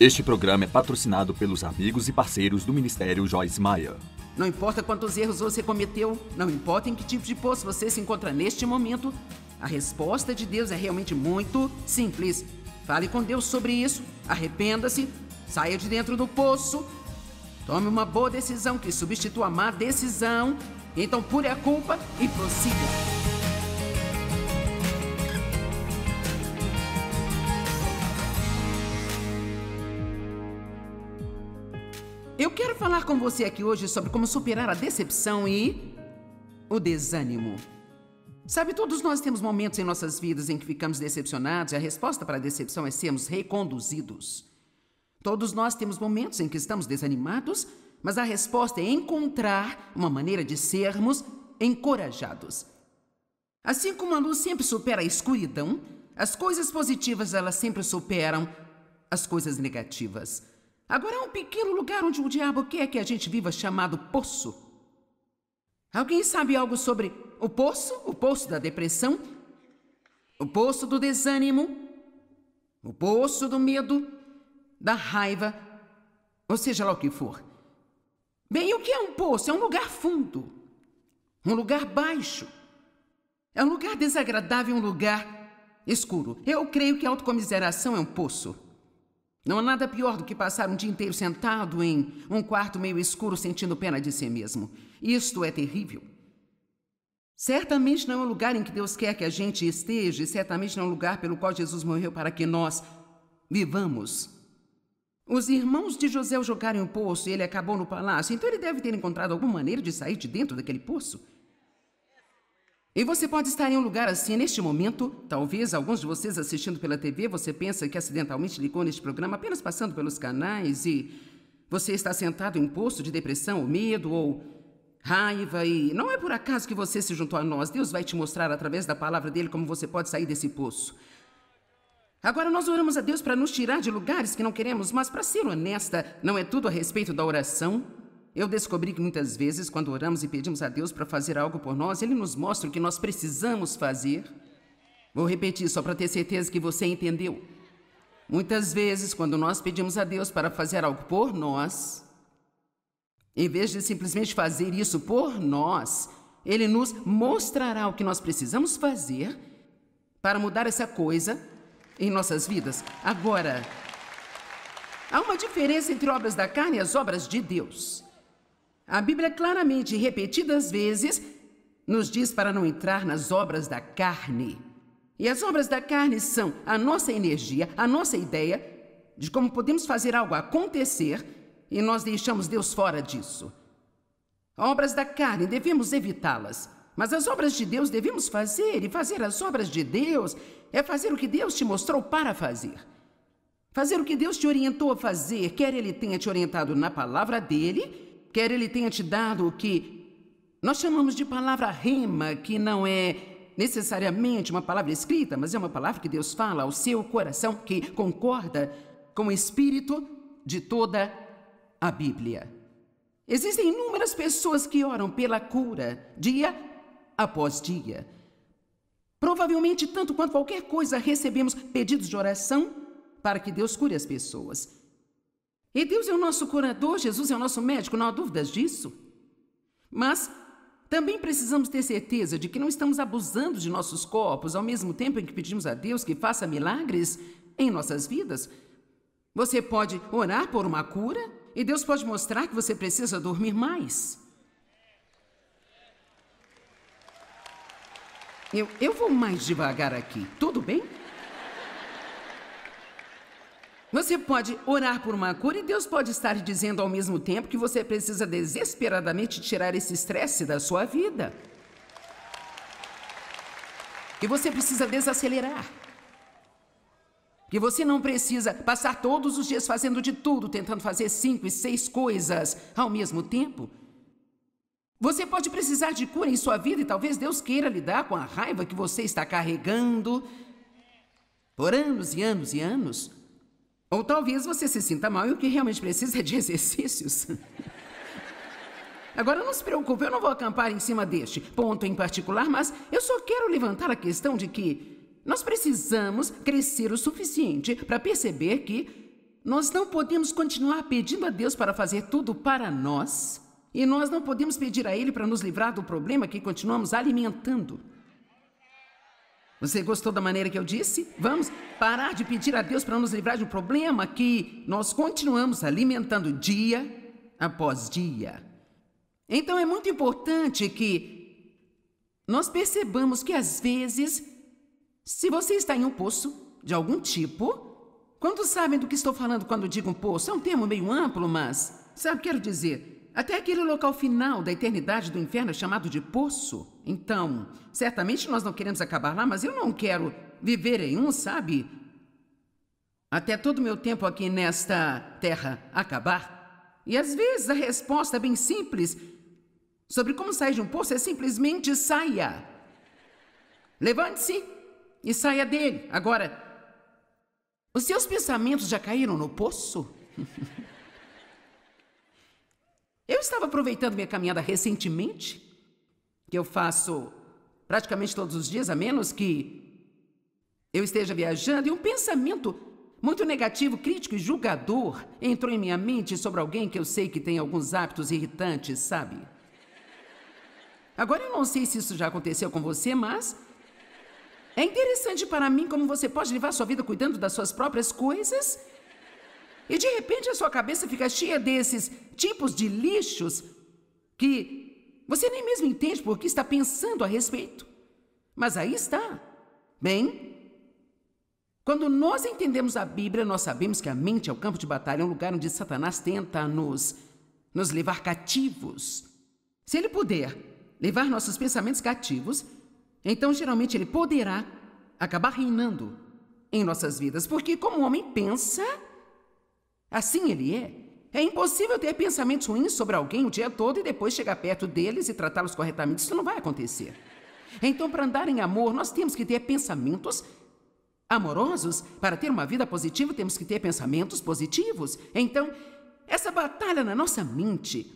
Este programa é patrocinado pelos amigos e parceiros do Ministério Joyce Maia. Não importa quantos erros você cometeu, não importa em que tipo de poço você se encontra neste momento, a resposta de Deus é realmente muito simples. Fale com Deus sobre isso, arrependa-se, saia de dentro do poço, tome uma boa decisão que substitua a má decisão, então pule a culpa e prossiga. falar com você aqui hoje sobre como superar a decepção e o desânimo. Sabe, todos nós temos momentos em nossas vidas em que ficamos decepcionados e a resposta para a decepção é sermos reconduzidos. Todos nós temos momentos em que estamos desanimados, mas a resposta é encontrar uma maneira de sermos encorajados. Assim como a luz sempre supera a escuridão, as coisas positivas elas sempre superam as coisas negativas. Agora há é um pequeno lugar onde o diabo quer que a gente viva chamado poço. Alguém sabe algo sobre o poço? O poço da depressão? O poço do desânimo? O poço do medo? Da raiva? Ou seja lá o que for. Bem, o que é um poço? É um lugar fundo. Um lugar baixo. É um lugar desagradável, um lugar escuro. Eu creio que a autocomiseração é um poço. Não há nada pior do que passar um dia inteiro sentado em um quarto meio escuro sentindo pena de si mesmo. Isto é terrível. Certamente não é um lugar em que Deus quer que a gente esteja, e certamente não é um lugar pelo qual Jesus morreu para que nós vivamos. Os irmãos de José jogaram o um poço e ele acabou no palácio, então ele deve ter encontrado alguma maneira de sair de dentro daquele poço. E você pode estar em um lugar assim neste momento. Talvez alguns de vocês assistindo pela TV, você pensa que acidentalmente ligou neste programa apenas passando pelos canais e você está sentado em um posto de depressão ou medo ou raiva e não é por acaso que você se juntou a nós. Deus vai te mostrar através da palavra dele como você pode sair desse poço. Agora nós oramos a Deus para nos tirar de lugares que não queremos, mas para ser honesta, não é tudo a respeito da oração? Eu descobri que muitas vezes, quando oramos e pedimos a Deus para fazer algo por nós, Ele nos mostra o que nós precisamos fazer. Vou repetir só para ter certeza que você entendeu. Muitas vezes, quando nós pedimos a Deus para fazer algo por nós, em vez de simplesmente fazer isso por nós, Ele nos mostrará o que nós precisamos fazer para mudar essa coisa em nossas vidas. Agora, há uma diferença entre obras da carne e as obras de Deus. A Bíblia claramente, repetidas vezes, nos diz para não entrar nas obras da carne. E as obras da carne são a nossa energia, a nossa ideia de como podemos fazer algo acontecer e nós deixamos Deus fora disso. Obras da carne devemos evitá-las, mas as obras de Deus devemos fazer, e fazer as obras de Deus é fazer o que Deus te mostrou para fazer. Fazer o que Deus te orientou a fazer, quer Ele tenha te orientado na palavra dele quer ele tenha te dado o que nós chamamos de palavra rema, que não é necessariamente uma palavra escrita, mas é uma palavra que Deus fala ao seu coração, que concorda com o espírito de toda a Bíblia. Existem inúmeras pessoas que oram pela cura, dia após dia. Provavelmente, tanto quanto qualquer coisa, recebemos pedidos de oração para que Deus cure as pessoas. E Deus é o nosso curador, Jesus é o nosso médico, não há dúvidas disso. Mas também precisamos ter certeza de que não estamos abusando de nossos corpos ao mesmo tempo em que pedimos a Deus que faça milagres em nossas vidas. Você pode orar por uma cura e Deus pode mostrar que você precisa dormir mais. Eu, eu vou mais devagar aqui, tudo bem? Você pode orar por uma cura e Deus pode estar dizendo ao mesmo tempo que você precisa desesperadamente tirar esse estresse da sua vida. E você precisa desacelerar. E você não precisa passar todos os dias fazendo de tudo, tentando fazer cinco e seis coisas ao mesmo tempo. Você pode precisar de cura em sua vida e talvez Deus queira lidar com a raiva que você está carregando por anos e anos e anos. Ou talvez você se sinta mal e o que realmente precisa é de exercícios. Agora não se preocupe, eu não vou acampar em cima deste ponto em particular, mas eu só quero levantar a questão de que nós precisamos crescer o suficiente para perceber que nós não podemos continuar pedindo a Deus para fazer tudo para nós e nós não podemos pedir a Ele para nos livrar do problema que continuamos alimentando. Você gostou da maneira que eu disse? Vamos parar de pedir a Deus para nos livrar de um problema que nós continuamos alimentando dia após dia. Então é muito importante que nós percebamos que às vezes, se você está em um poço de algum tipo, Quantos sabem do que estou falando quando digo um poço? É um termo meio amplo, mas sabe, o que quero dizer, até aquele local final da eternidade do inferno é chamado de poço. Então, certamente nós não queremos acabar lá, mas eu não quero viver em um, sabe? Até todo o meu tempo aqui nesta terra acabar. E às vezes a resposta é bem simples sobre como sair de um poço é simplesmente saia. Levante-se e saia dele. Agora, os seus pensamentos já caíram no poço? Eu estava aproveitando minha caminhada recentemente, que eu faço praticamente todos os dias, a menos que eu esteja viajando, e um pensamento muito negativo, crítico e julgador entrou em minha mente sobre alguém que eu sei que tem alguns hábitos irritantes, sabe? Agora eu não sei se isso já aconteceu com você, mas é interessante para mim como você pode levar sua vida cuidando das suas próprias coisas e de repente a sua cabeça fica cheia desses tipos de lixos que você nem mesmo entende porque está pensando a respeito. Mas aí está. Bem, quando nós entendemos a Bíblia, nós sabemos que a mente é o campo de batalha, é um lugar onde Satanás tenta nos, nos levar cativos. Se ele puder levar nossos pensamentos cativos, então geralmente ele poderá acabar reinando em nossas vidas, porque como o homem pensa, Assim ele é. É impossível ter pensamentos ruins sobre alguém o dia todo e depois chegar perto deles e tratá-los corretamente. Isso não vai acontecer. Então, para andar em amor, nós temos que ter pensamentos amorosos. Para ter uma vida positiva, temos que ter pensamentos positivos. Então, essa batalha na nossa mente,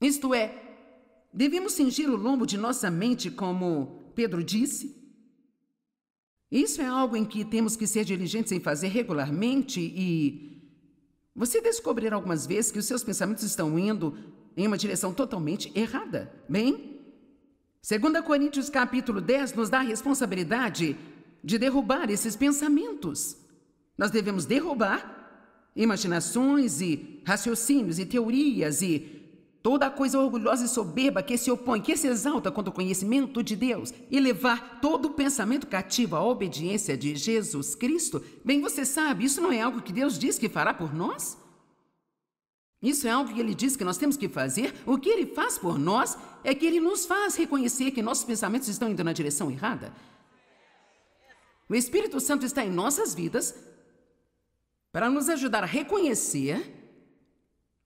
isto é, devemos cingir o lombo de nossa mente, como Pedro disse, isso é algo em que temos que ser diligentes em fazer regularmente e você descobrirá algumas vezes que os seus pensamentos estão indo em uma direção totalmente errada. Bem, 2 Coríntios capítulo 10 nos dá a responsabilidade de derrubar esses pensamentos. Nós devemos derrubar imaginações e raciocínios e teorias e toda coisa orgulhosa e soberba que se opõe, que se exalta contra o conhecimento de Deus, e levar todo o pensamento cativo à obediência de Jesus Cristo, bem, você sabe, isso não é algo que Deus diz que fará por nós? Isso é algo que ele diz que nós temos que fazer. O que ele faz por nós é que ele nos faz reconhecer que nossos pensamentos estão indo na direção errada. O Espírito Santo está em nossas vidas para nos ajudar a reconhecer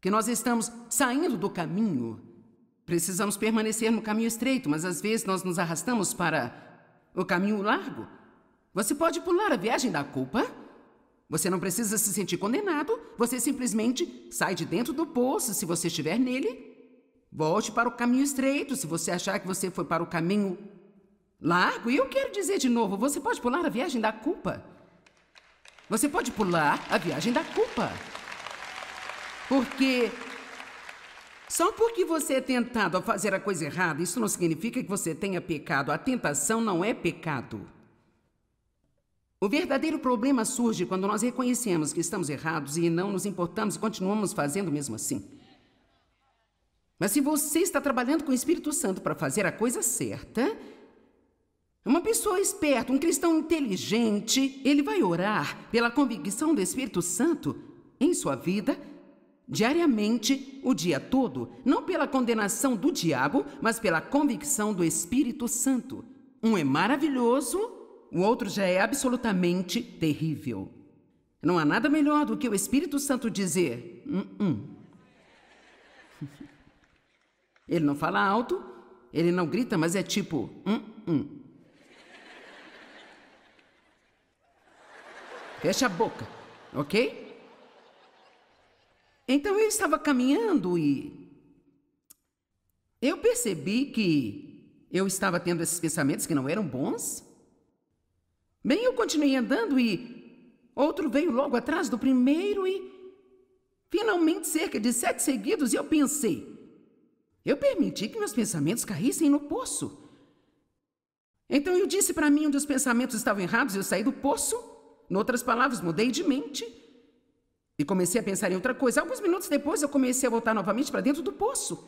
que nós estamos saindo do caminho. Precisamos permanecer no caminho estreito, mas às vezes nós nos arrastamos para o caminho largo. Você pode pular a viagem da culpa. Você não precisa se sentir condenado. Você simplesmente sai de dentro do poço se você estiver nele. Volte para o caminho estreito se você achar que você foi para o caminho largo. E eu quero dizer de novo: você pode pular a viagem da culpa. Você pode pular a viagem da culpa. Porque só porque você é tentado a fazer a coisa errada, isso não significa que você tenha pecado. A tentação não é pecado. O verdadeiro problema surge quando nós reconhecemos que estamos errados e não nos importamos e continuamos fazendo mesmo assim. Mas se você está trabalhando com o Espírito Santo para fazer a coisa certa, uma pessoa esperta, um cristão inteligente, ele vai orar pela convicção do Espírito Santo em sua vida diariamente, o dia todo, não pela condenação do diabo, mas pela convicção do Espírito Santo. Um é maravilhoso, o outro já é absolutamente terrível. Não há nada melhor do que o Espírito Santo dizer: hum, hum. Ele não fala alto, ele não grita, mas é tipo: hum, hum. Fecha a boca, ok? Então eu estava caminhando e eu percebi que eu estava tendo esses pensamentos que não eram bons. Bem, eu continuei andando e outro veio logo atrás do primeiro e finalmente cerca de sete seguidos eu pensei. Eu permiti que meus pensamentos caíssem no poço. Então eu disse para mim onde os pensamentos estavam errados, eu saí do poço. Em outras palavras, mudei de mente. E comecei a pensar em outra coisa. Alguns minutos depois eu comecei a voltar novamente para dentro do poço.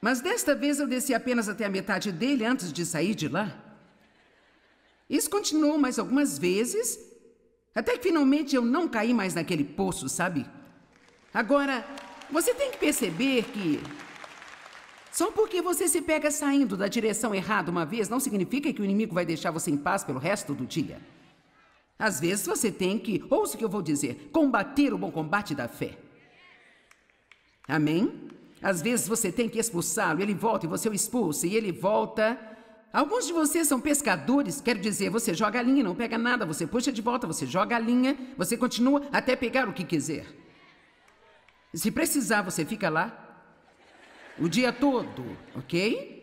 Mas desta vez eu desci apenas até a metade dele antes de sair de lá. Isso continuou mais algumas vezes, até que finalmente eu não caí mais naquele poço, sabe? Agora, você tem que perceber que. Só porque você se pega saindo da direção errada uma vez não significa que o inimigo vai deixar você em paz pelo resto do dia. Às vezes você tem que, ouça o que eu vou dizer, combater o bom combate da fé. Amém? Às vezes você tem que expulsá-lo, ele volta e você o expulsa, e ele volta. Alguns de vocês são pescadores, quero dizer, você joga a linha, não pega nada, você puxa de volta, você joga a linha, você continua até pegar o que quiser. Se precisar, você fica lá o dia todo, ok?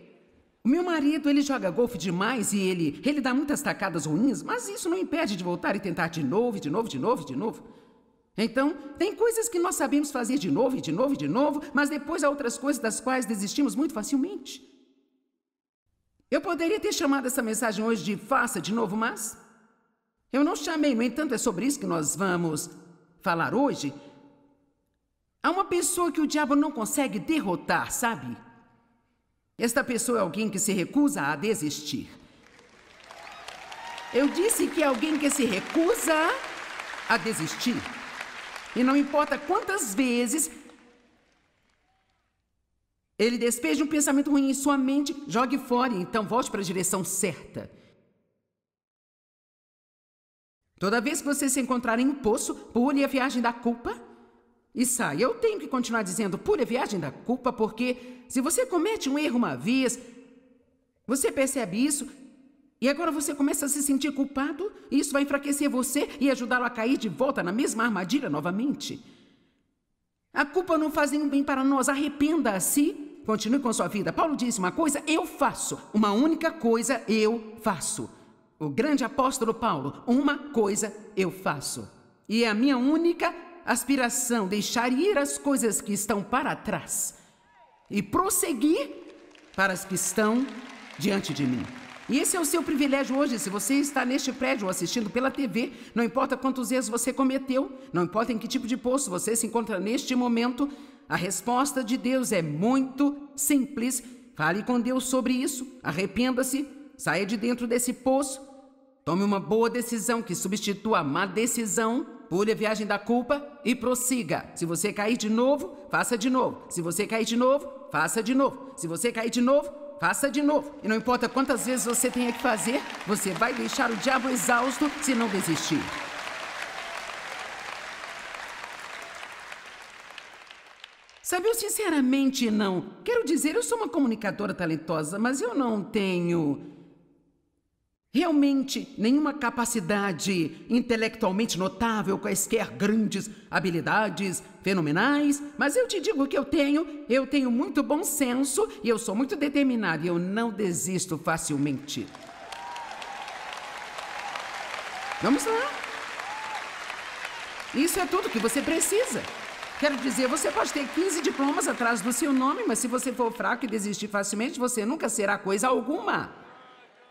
O meu marido, ele joga golfe demais e ele, ele dá muitas tacadas ruins, mas isso não impede de voltar e tentar de novo, de novo, de novo, de novo. Então, tem coisas que nós sabemos fazer de novo e de novo e de novo, mas depois há outras coisas das quais desistimos muito facilmente. Eu poderia ter chamado essa mensagem hoje de faça de novo, mas eu não chamei. No entanto, é sobre isso que nós vamos falar hoje. Há uma pessoa que o diabo não consegue derrotar, sabe? Esta pessoa é alguém que se recusa a desistir. Eu disse que é alguém que se recusa a desistir. E não importa quantas vezes ele despeja um pensamento ruim em sua mente, jogue fora, então volte para a direção certa. Toda vez que você se encontrar em um poço, pule a viagem da culpa e sai. Eu tenho que continuar dizendo pura viagem da culpa, porque se você comete um erro uma vez, você percebe isso e agora você começa a se sentir culpado, e isso vai enfraquecer você e ajudá-lo a cair de volta na mesma armadilha novamente. A culpa não faz nenhum bem para nós, arrependa-se, continue com sua vida. Paulo disse uma coisa, eu faço, uma única coisa eu faço. O grande apóstolo Paulo, uma coisa eu faço. E é a minha única aspiração, deixar ir as coisas que estão para trás e prosseguir para as que estão diante de mim. E esse é o seu privilégio hoje. Se você está neste prédio assistindo pela TV, não importa quantos erros você cometeu, não importa em que tipo de poço você se encontra neste momento, a resposta de Deus é muito simples. Fale com Deus sobre isso, arrependa-se, saia de dentro desse poço Tome uma boa decisão que substitua a má decisão. Pule a viagem da culpa e prossiga. Se você cair de novo, faça de novo. Se você cair de novo, faça de novo. Se você cair de novo, faça de novo. E não importa quantas vezes você tenha que fazer, você vai deixar o diabo exausto se não desistir. Sabe, eu sinceramente não. Quero dizer, eu sou uma comunicadora talentosa, mas eu não tenho Realmente, nenhuma capacidade intelectualmente notável, quaisquer grandes habilidades fenomenais, mas eu te digo que eu tenho, eu tenho muito bom senso e eu sou muito determinado e eu não desisto facilmente. Vamos lá. Isso é tudo que você precisa. Quero dizer, você pode ter 15 diplomas atrás do seu nome, mas se você for fraco e desistir facilmente, você nunca será coisa alguma.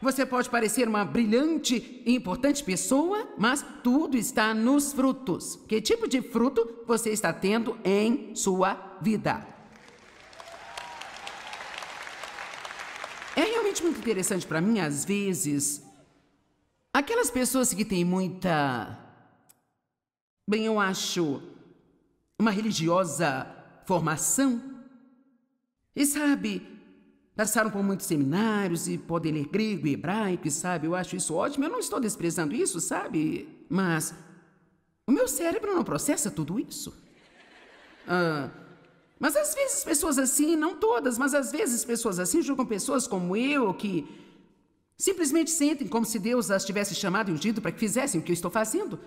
Você pode parecer uma brilhante e importante pessoa, mas tudo está nos frutos. Que tipo de fruto você está tendo em sua vida? É realmente muito interessante para mim, às vezes, aquelas pessoas que têm muita. Bem, eu acho. uma religiosa formação. E sabe, Passaram por muitos seminários e podem ler grego e hebraico, e sabe? Eu acho isso ótimo, eu não estou desprezando isso, sabe? Mas o meu cérebro não processa tudo isso. Ah, mas às vezes pessoas assim, não todas, mas às vezes pessoas assim julgam pessoas como eu que simplesmente sentem como se Deus as tivesse chamado e ungido para que fizessem o que eu estou fazendo.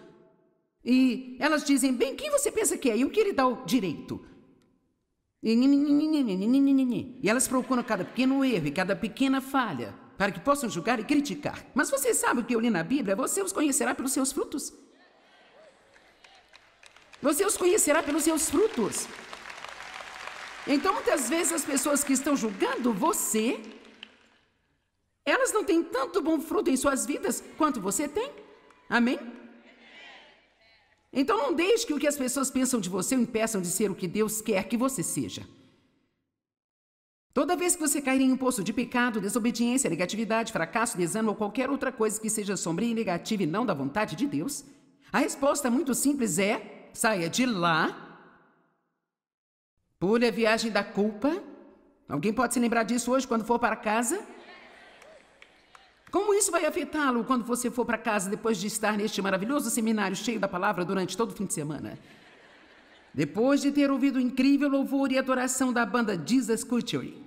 E elas dizem: bem, quem você pensa que é? E o que ele dá o direito? E elas procuram cada pequeno erro e cada pequena falha para que possam julgar e criticar. Mas você sabe o que eu li na Bíblia? Você os conhecerá pelos seus frutos. Você os conhecerá pelos seus frutos. Então, muitas vezes, as pessoas que estão julgando você, elas não têm tanto bom fruto em suas vidas quanto você tem. Amém? Então não deixe que o que as pessoas pensam de você o impeçam de ser o que Deus quer que você seja. Toda vez que você cair em um poço de pecado, desobediência, negatividade, fracasso, desânimo ou qualquer outra coisa que seja sombria e negativa e não da vontade de Deus, a resposta muito simples é: saia de lá, pule a viagem da culpa. Alguém pode se lembrar disso hoje quando for para casa? Como isso vai afetá-lo quando você for para casa depois de estar neste maravilhoso seminário cheio da palavra durante todo o fim de semana? Depois de ter ouvido o incrível louvor e adoração da banda Jesus Culture,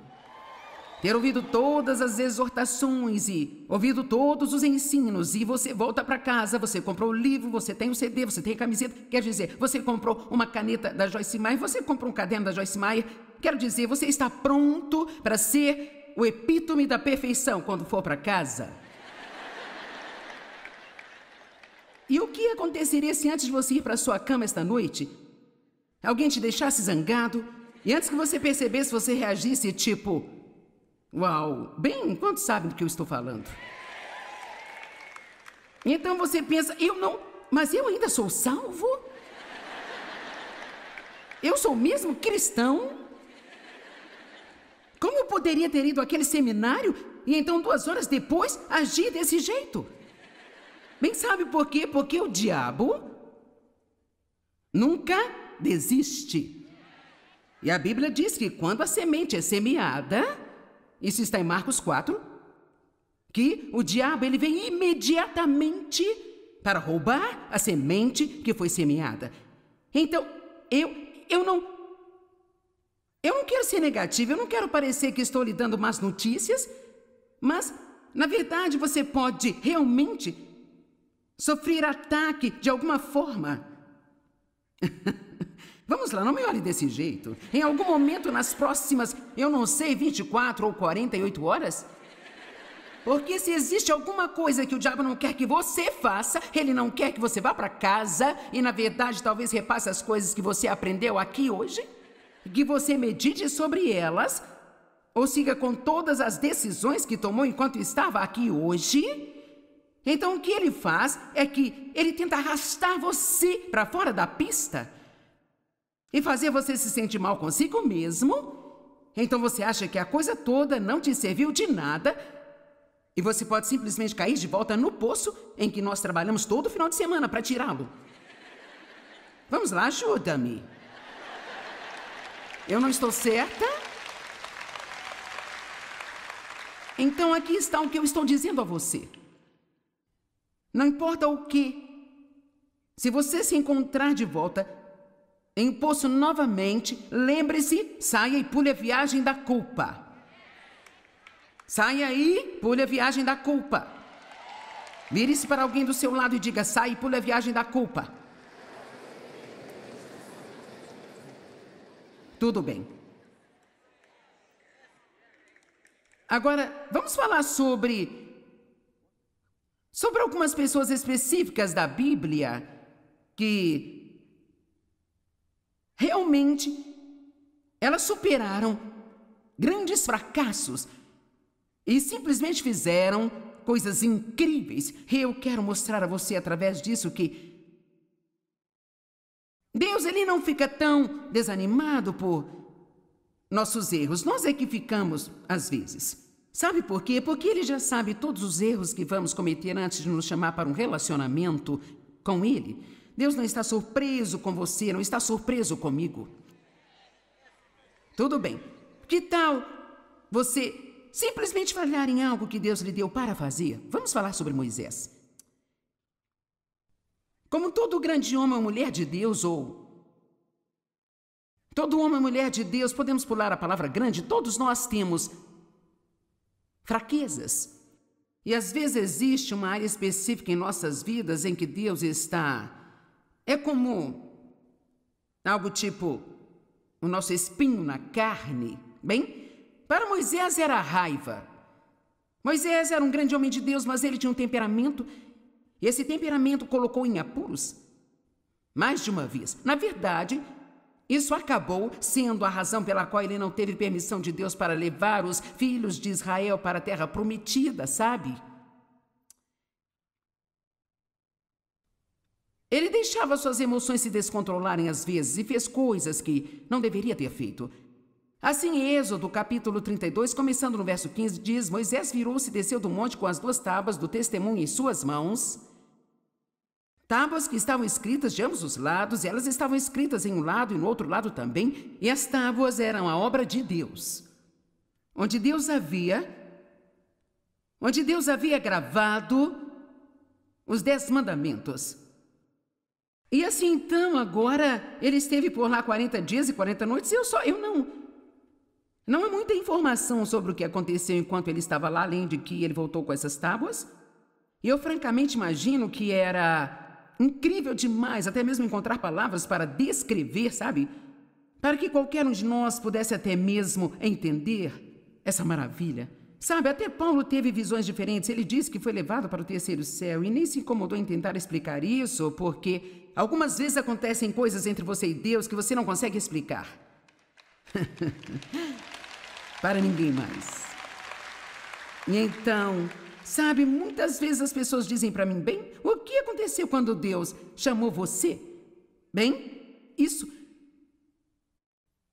ter ouvido todas as exortações e ouvido todos os ensinos, e você volta para casa, você comprou o livro, você tem o CD, você tem a camiseta, quer dizer, você comprou uma caneta da Joyce Meyer, você comprou um caderno da Joyce Meyer, quero dizer, você está pronto para ser o epítome da perfeição quando for para casa. E o que aconteceria se antes de você ir para sua cama esta noite, alguém te deixasse zangado e antes que você percebesse, você reagisse tipo: Uau, bem, quantos sabem do que eu estou falando? Então você pensa: Eu não, mas eu ainda sou salvo? Eu sou mesmo cristão? Como poderia ter ido àquele seminário e então, duas horas depois, agir desse jeito? Bem, sabe por quê? Porque o diabo nunca desiste. E a Bíblia diz que quando a semente é semeada, isso está em Marcos 4, que o diabo ele vem imediatamente para roubar a semente que foi semeada. Então, eu eu não eu não quero ser negativa, eu não quero parecer que estou lhe dando más notícias, mas, na verdade, você pode realmente sofrer ataque de alguma forma. Vamos lá, não me olhe desse jeito. Em algum momento nas próximas, eu não sei, 24 ou 48 horas? Porque se existe alguma coisa que o diabo não quer que você faça, ele não quer que você vá para casa e, na verdade, talvez repasse as coisas que você aprendeu aqui hoje que você medite sobre elas, ou siga com todas as decisões que tomou enquanto estava aqui hoje. Então o que ele faz é que ele tenta arrastar você para fora da pista e fazer você se sentir mal consigo mesmo. Então você acha que a coisa toda não te serviu de nada e você pode simplesmente cair de volta no poço em que nós trabalhamos todo final de semana para tirá-lo. Vamos lá, ajuda-me. Eu não estou certa? Então aqui está o que eu estou dizendo a você. Não importa o que, se você se encontrar de volta em um poço novamente, lembre-se, saia e pule a viagem da culpa. Saia e pule a viagem da culpa. Vire-se para alguém do seu lado e diga: saia e pule a viagem da culpa. Tudo bem. Agora, vamos falar sobre. sobre algumas pessoas específicas da Bíblia que. realmente. elas superaram grandes fracassos e simplesmente fizeram coisas incríveis. E eu quero mostrar a você através disso que Deus ele não fica tão desanimado por nossos erros. Nós é que ficamos às vezes. Sabe por quê? Porque ele já sabe todos os erros que vamos cometer antes de nos chamar para um relacionamento com ele. Deus não está surpreso com você, não está surpreso comigo. Tudo bem. Que tal você simplesmente falhar em algo que Deus lhe deu para fazer? Vamos falar sobre Moisés. Como todo grande homem ou mulher de Deus, ou. Todo homem ou mulher de Deus, podemos pular a palavra grande, todos nós temos fraquezas. E às vezes existe uma área específica em nossas vidas em que Deus está. É como algo tipo o nosso espinho na carne. Bem, para Moisés era a raiva. Moisés era um grande homem de Deus, mas ele tinha um temperamento esse temperamento colocou em apuros mais de uma vez. Na verdade, isso acabou sendo a razão pela qual ele não teve permissão de Deus para levar os filhos de Israel para a terra prometida, sabe? Ele deixava suas emoções se descontrolarem às vezes e fez coisas que não deveria ter feito. Assim, Êxodo, capítulo 32, começando no verso 15, diz: Moisés virou-se e desceu do monte com as duas tábuas do testemunho em suas mãos. Tábuas que estavam escritas de ambos os lados, e elas estavam escritas em um lado e no outro lado também, e as tábuas eram a obra de Deus. Onde Deus havia onde Deus havia gravado os dez mandamentos. E assim então, agora ele esteve por lá 40 dias e 40 noites. e Eu só, eu não, não há muita informação sobre o que aconteceu enquanto ele estava lá, além de que ele voltou com essas tábuas. E eu francamente imagino que era incrível demais até mesmo encontrar palavras para descrever, sabe? Para que qualquer um de nós pudesse até mesmo entender essa maravilha. Sabe, até Paulo teve visões diferentes. Ele disse que foi levado para o terceiro céu e nem se incomodou em tentar explicar isso, porque algumas vezes acontecem coisas entre você e Deus que você não consegue explicar. para ninguém mais. E então, sabe, muitas vezes as pessoas dizem para mim: bem, o que aconteceu quando Deus chamou você? Bem, isso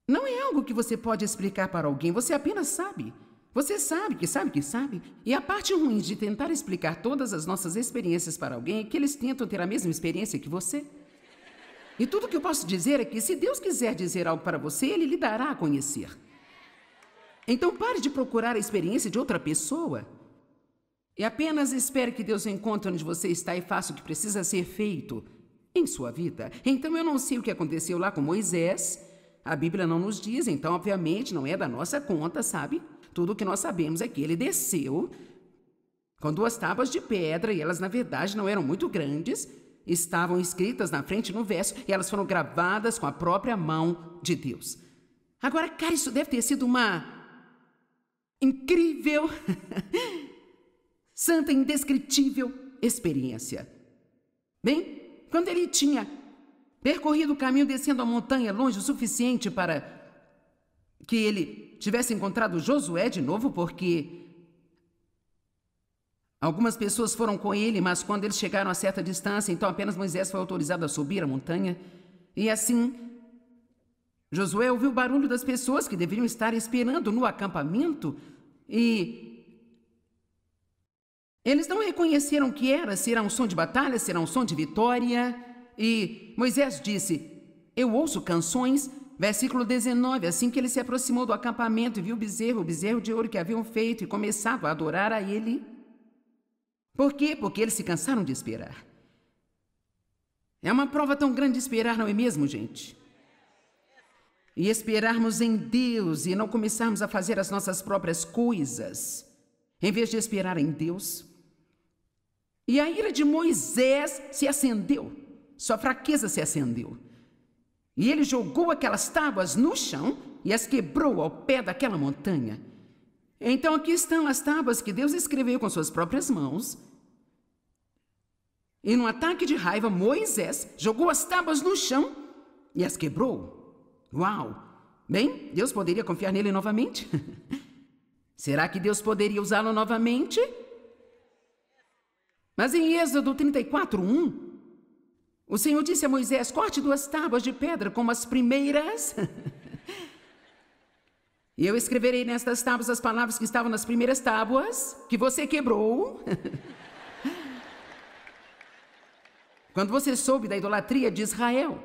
não é algo que você pode explicar para alguém, você apenas sabe. Você sabe que sabe que sabe. E a parte ruim de tentar explicar todas as nossas experiências para alguém é que eles tentam ter a mesma experiência que você. E tudo que eu posso dizer é que, se Deus quiser dizer algo para você, Ele lhe dará a conhecer. Então pare de procurar a experiência de outra pessoa. E apenas espere que Deus encontre onde você está e faça o que precisa ser feito em sua vida. Então eu não sei o que aconteceu lá com Moisés. A Bíblia não nos diz, então obviamente não é da nossa conta, sabe? Tudo o que nós sabemos é que ele desceu com duas tábuas de pedra e elas na verdade não eram muito grandes, estavam escritas na frente no verso e elas foram gravadas com a própria mão de Deus. Agora, cara, isso deve ter sido uma incrível, santa, indescritível experiência. Bem, quando ele tinha percorrido o caminho descendo a montanha longe o suficiente para que ele tivesse encontrado Josué de novo, porque algumas pessoas foram com ele, mas quando eles chegaram a certa distância, então apenas Moisés foi autorizado a subir a montanha. E assim, Josué ouviu o barulho das pessoas que deveriam estar esperando no acampamento e eles não reconheceram que era, será um som de batalha, será um som de vitória. E Moisés disse: Eu ouço canções. Versículo 19: Assim que ele se aproximou do acampamento e viu o bezerro, o bezerro de ouro que haviam feito, e começava a adorar a ele. Por quê? Porque eles se cansaram de esperar. É uma prova tão grande de esperar, não é mesmo, gente? e esperarmos em Deus e não começarmos a fazer as nossas próprias coisas, em vez de esperar em Deus. E a ira de Moisés se acendeu, sua fraqueza se acendeu. E ele jogou aquelas tábuas no chão e as quebrou ao pé daquela montanha. Então aqui estão as tábuas que Deus escreveu com suas próprias mãos. E num ataque de raiva, Moisés jogou as tábuas no chão e as quebrou. Uau! Bem, Deus poderia confiar nele novamente? Será que Deus poderia usá-lo novamente? Mas em Êxodo 34, 1, o Senhor disse a Moisés: Corte duas tábuas de pedra como as primeiras. e eu escreverei nestas tábuas as palavras que estavam nas primeiras tábuas, que você quebrou. Quando você soube da idolatria de Israel,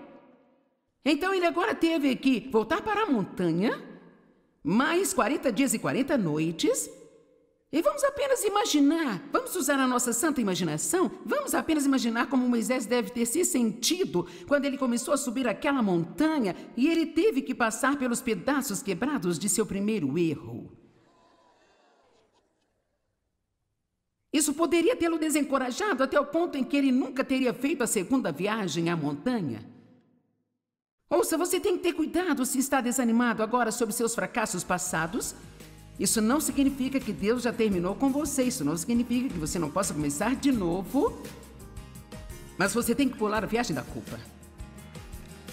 então ele agora teve que voltar para a montanha, mais 40 dias e 40 noites. E vamos apenas imaginar, vamos usar a nossa santa imaginação, vamos apenas imaginar como Moisés deve ter se sentido quando ele começou a subir aquela montanha e ele teve que passar pelos pedaços quebrados de seu primeiro erro. Isso poderia tê-lo desencorajado até o ponto em que ele nunca teria feito a segunda viagem à montanha. Ouça, você tem que ter cuidado se está desanimado agora sobre seus fracassos passados. Isso não significa que Deus já terminou com você, isso não significa que você não possa começar de novo. Mas você tem que pular a viagem da culpa.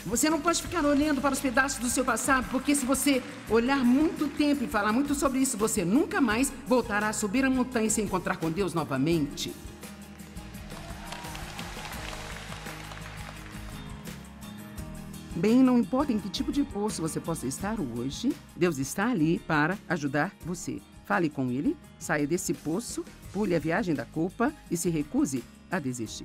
Você não pode ficar olhando para os pedaços do seu passado, porque se você olhar muito tempo e falar muito sobre isso, você nunca mais voltará a subir a montanha e se encontrar com Deus novamente. também não importa em que tipo de poço você possa estar hoje, Deus está ali para ajudar você. Fale com Ele, saia desse poço, pule a viagem da culpa e se recuse a desistir.